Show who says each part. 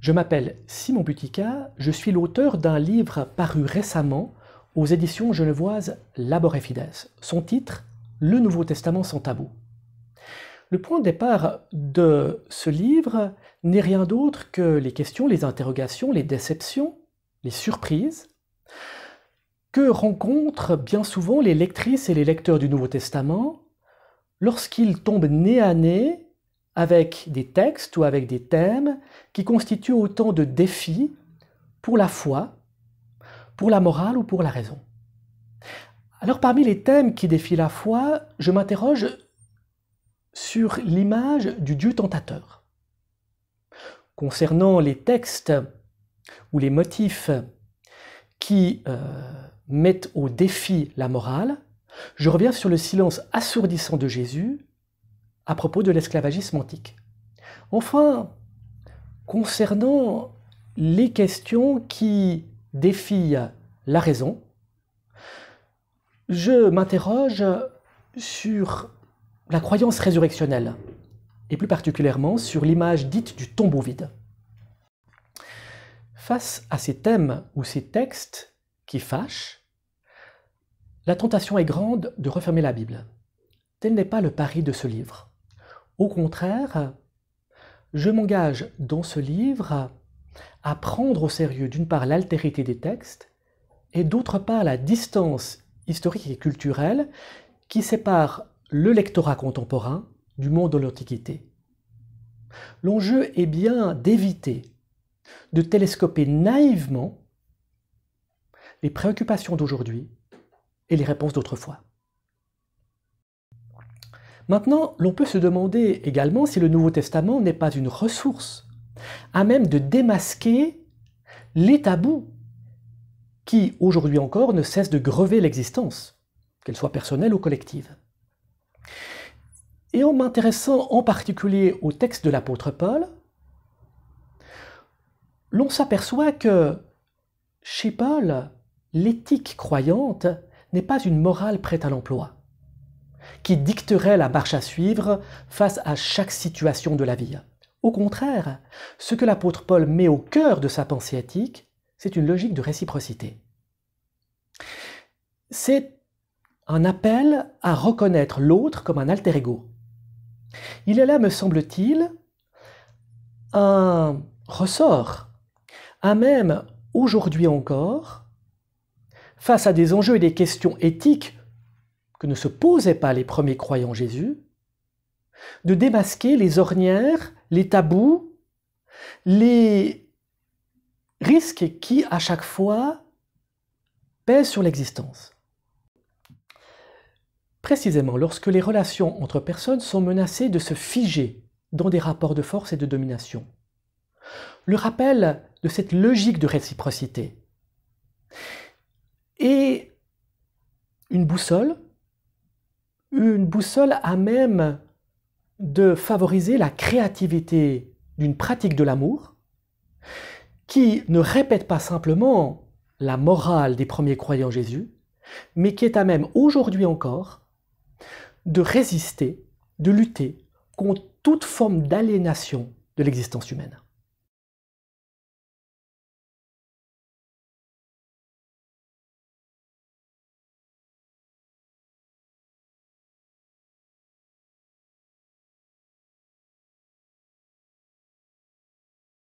Speaker 1: Je m'appelle Simon Butica, je suis l'auteur d'un livre paru récemment aux éditions genevoises Labor et Fides. Son titre Le Nouveau Testament sans tabou. Le point de départ de ce livre n'est rien d'autre que les questions, les interrogations, les déceptions, les surprises que rencontrent bien souvent les lectrices et les lecteurs du Nouveau Testament lorsqu'ils tombent nez à nez avec des textes ou avec des thèmes qui constituent autant de défis pour la foi, pour la morale ou pour la raison. Alors parmi les thèmes qui défient la foi, je m'interroge sur l'image du Dieu tentateur. Concernant les textes ou les motifs qui euh, mettent au défi la morale, je reviens sur le silence assourdissant de Jésus à propos de l'esclavagisme antique. Enfin, concernant les questions qui défient la raison, je m'interroge sur la croyance résurrectionnelle, et plus particulièrement sur l'image dite du tombeau vide. Face à ces thèmes ou ces textes qui fâchent, la tentation est grande de refermer la Bible. Tel n'est pas le pari de ce livre. Au contraire, je m'engage dans ce livre à prendre au sérieux d'une part l'altérité des textes et d'autre part la distance historique et culturelle qui sépare le lectorat contemporain du monde de l'Antiquité. L'enjeu est bien d'éviter de télescoper naïvement les préoccupations d'aujourd'hui et les réponses d'autrefois. Maintenant, l'on peut se demander également si le Nouveau Testament n'est pas une ressource à même de démasquer les tabous qui, aujourd'hui encore, ne cessent de grever l'existence, qu'elle soit personnelle ou collective. Et en m'intéressant en particulier au texte de l'apôtre Paul, l'on s'aperçoit que chez Paul, l'éthique croyante n'est pas une morale prête à l'emploi qui dicterait la marche à suivre face à chaque situation de la vie. Au contraire, ce que l'apôtre Paul met au cœur de sa pensée éthique, c'est une logique de réciprocité. C'est un appel à reconnaître l'autre comme un alter ego. Il est là, me semble-t-il, un ressort, à même aujourd'hui encore, face à des enjeux et des questions éthiques que ne se posaient pas les premiers croyants Jésus, de démasquer les ornières, les tabous, les risques qui, à chaque fois, pèsent sur l'existence. Précisément, lorsque les relations entre personnes sont menacées de se figer dans des rapports de force et de domination. Le rappel de cette logique de réciprocité est une boussole une boussole à même de favoriser la créativité d'une pratique de l'amour qui ne répète pas simplement la morale des premiers croyants Jésus, mais qui est à même aujourd'hui encore de résister, de lutter contre toute forme d'aliénation de l'existence humaine.